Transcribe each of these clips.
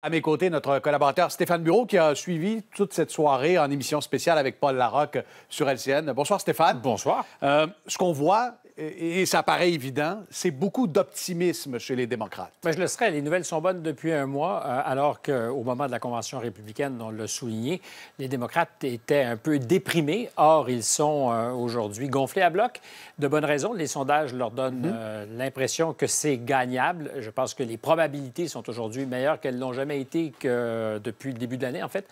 À mes côtés, notre collaborateur Stéphane Bureau qui a suivi toute cette soirée en émission spéciale avec Paul Larocque sur LCN. Bonsoir Stéphane. Bonsoir. Euh, ce qu'on voit, et ça paraît évident, c'est beaucoup d'optimisme chez les démocrates. Mais ben, je le serais. Les nouvelles sont bonnes depuis un mois, euh, alors qu'au moment de la Convention républicaine, on l'a souligné, les démocrates étaient un peu déprimés. Or, ils sont euh, aujourd'hui gonflés à bloc. De bonnes raisons. Les sondages leur donnent mhm. l'impression que c'est gagnable. Je pense que les probabilités sont aujourd'hui meilleures qu'elles l'ont jamais a été que depuis le début de l'année, en fait.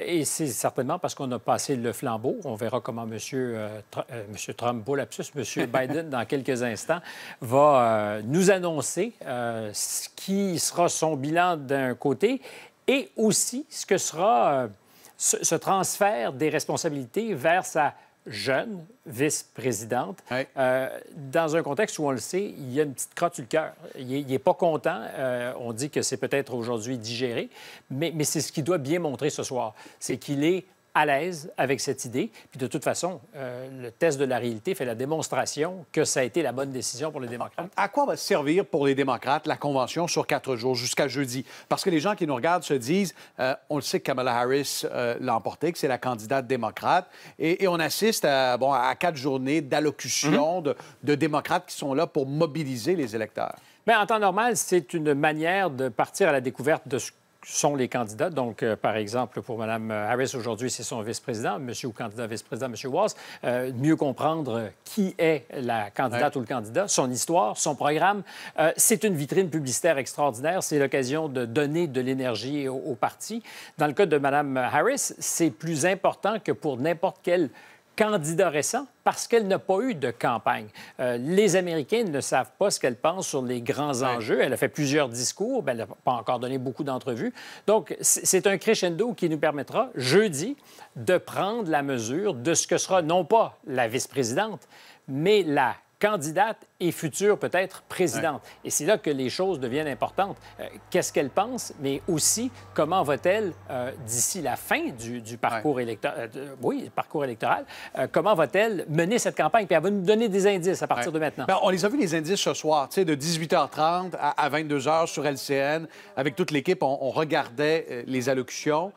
Et c'est certainement parce qu'on a passé le flambeau. On verra comment M. monsieur Trump, lapsus, M. Biden, dans quelques instants, va euh, nous annoncer euh, ce qui sera son bilan d'un côté et aussi ce que sera euh, ce transfert des responsabilités vers sa jeune vice-présidente, euh, dans un contexte où on le sait, il y a une petite crotte sur le cœur. Il n'est pas content. Euh, on dit que c'est peut-être aujourd'hui digéré, mais, mais c'est ce qu'il doit bien montrer ce soir. C'est qu'il est à l'aise avec cette idée. Puis de toute façon, euh, le test de la réalité fait la démonstration que ça a été la bonne décision pour les démocrates. À quoi va servir pour les démocrates la convention sur quatre jours jusqu'à jeudi? Parce que les gens qui nous regardent se disent, euh, on le sait que Kamala Harris euh, l'a emporté, que c'est la candidate démocrate, et, on assiste à, bon, à quatre journées d'allocution mhm. de, démocrates qui sont là pour mobiliser les électeurs. Bien, en temps normal, c'est une manière de partir à la découverte de ce sont les candidats. Donc, euh, par exemple, pour Mme Harris aujourd'hui, c'est son vice-président, monsieur ou candidat vice-président, monsieur Walsh. Euh, mieux comprendre qui est la candidate ou le candidat, son histoire, son programme. Euh, c'est une vitrine publicitaire extraordinaire. C'est l'occasion de donner de l'énergie au, parti. Dans le cas de Mme Harris, c'est plus important que pour n'importe quel candidat récent parce qu'elle n'a pas eu de campagne. Euh, les Américains ne savent pas ce qu'elle pense sur les grands enjeux. Elle a fait plusieurs discours, mais elle n'a pas encore donné beaucoup d'entrevues. Donc, c'est un crescendo qui nous permettra, jeudi, de prendre la mesure de ce que sera non pas la vice-présidente, mais la candidate et future peut-être présidente. Et c'est là que les choses deviennent importantes. Euh, qu'est-ce qu'elle pense, mais aussi comment va-t-elle euh, d'ici la fin du, parcours, euh, oui, parcours électoral, comment va-t-elle mener cette campagne? Puis elle va nous donner des indices à partir de maintenant. Ben, on les a vu les indices ce soir, de 18h30 à, 22h sur LCN. Avec toute l'équipe, on, regardait les allocutions.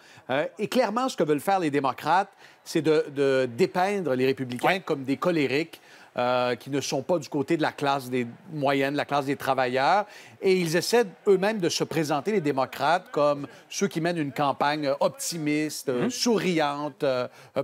et clairement, ce que veulent faire les démocrates, c'est de, de, dépeindre les républicains comme des colériques. Euh, qui ne sont pas du côté de la classe des moyennes, la classe des travailleurs. Et ils essaient eux-mêmes de se présenter, les démocrates, comme ceux qui mènent une campagne euh, optimiste, euh, hum. souriante,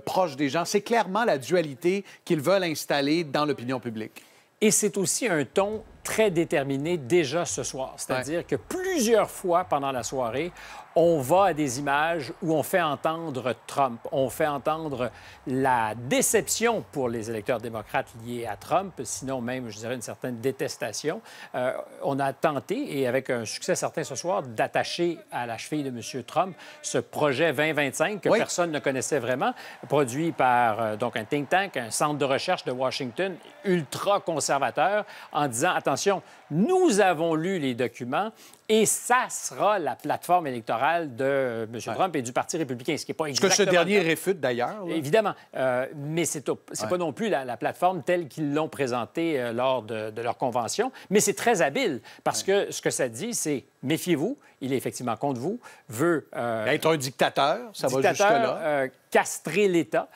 proche des gens. C'est clairement la dualité qu'ils veulent installer dans l'opinion publique. Et c'est aussi un ton très déterminé déjà ce soir. C'est-à-dire que plusieurs fois pendant la soirée, on va à des images où on fait entendre Trump, on fait entendre la déception pour les électeurs démocrates liés à Trump, sinon même, je dirais, une certaine détestation. Euh, on a tenté, et avec un succès certain ce soir, d'attacher à la cheville de M. Trump ce projet 2025 que personne ne connaissait vraiment, produit par euh, donc un think tank, un centre de recherche de Washington ultra conservateur, en disant, attention, nous avons lu les documents, et ça sera la plateforme électorale de euh, M. Trump et du Parti républicain, ce qui n'est pas exactement... Ce que ce dernier réfute, d'ailleurs. Évidemment. Euh, mais c'est n'est pas non plus la, plateforme telle qu'ils l'ont présentée euh, lors de, leur convention. Mais c'est très habile, parce que ce que ça dit, c'est méfiez-vous, il est effectivement contre vous, veut... être un dictateur, ça va jusque-là. castrer l'État,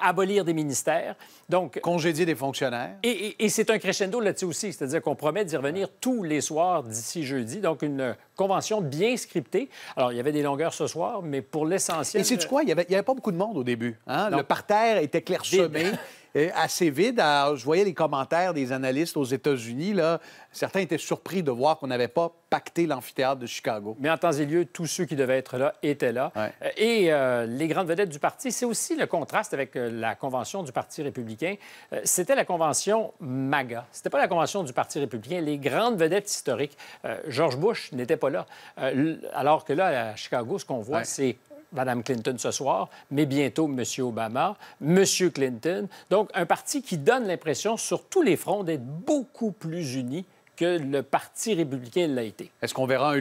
abolir des ministères. Donc, Congédier des fonctionnaires. Et, c'est un crescendo là-dessus aussi, c'est-à-dire qu'on promet d'y revenir tous les soirs d'ici jeudi. in der eh, convention bien scriptée. Alors, il y avait des longueurs ce soir, mais pour l'essentiel... Et sais-tu euh, quoi? Il n'y avait, avait, pas beaucoup de monde au début. Hein? Le parterre était clairsemé. assez vide. je voyais les commentaires des analystes aux États-Unis. Certains étaient surpris de voir qu'on n'avait pas pacté l'amphithéâtre de Chicago. Mais en temps et lieu, tous ceux qui devaient être là étaient là. Euh, et euh, les grandes vedettes du parti, c'est aussi le contraste avec la convention du Parti républicain. C'était la convention MAGA. C'était pas la convention du Parti républicain. Les grandes vedettes historiques. George Bush n'était pas euh, alors que là, à Chicago, ce qu'on voit, c'est Mme Clinton ce soir, mais bientôt M. Obama, M. Clinton. Donc, un parti qui donne l'impression sur tous les fronts d'être beaucoup plus uni que le Parti républicain l'a été. Est-ce qu'on verra un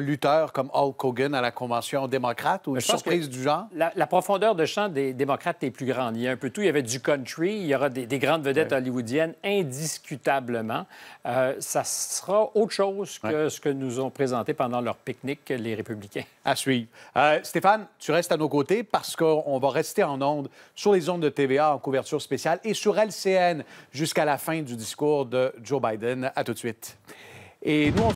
lutteur, comme Hulk Hogan à la Convention démocrate ou une surprise du genre? La, profondeur de champ des démocrates est plus grande. Il y a un peu tout. Il y avait du country, il y aura des, grandes vedettes hollywoodiennes, indiscutablement. Euh, ça sera autre chose que ce que nous ont présenté pendant leur pique-nique, les républicains. À suivre. Euh, Stéphane, tu restes à nos côtés parce qu'on va rester en ondes sur les ondes de TVA en couverture spéciale et sur LCN jusqu'à la fin du discours de Joe Biden. À tout de suite. Et nous,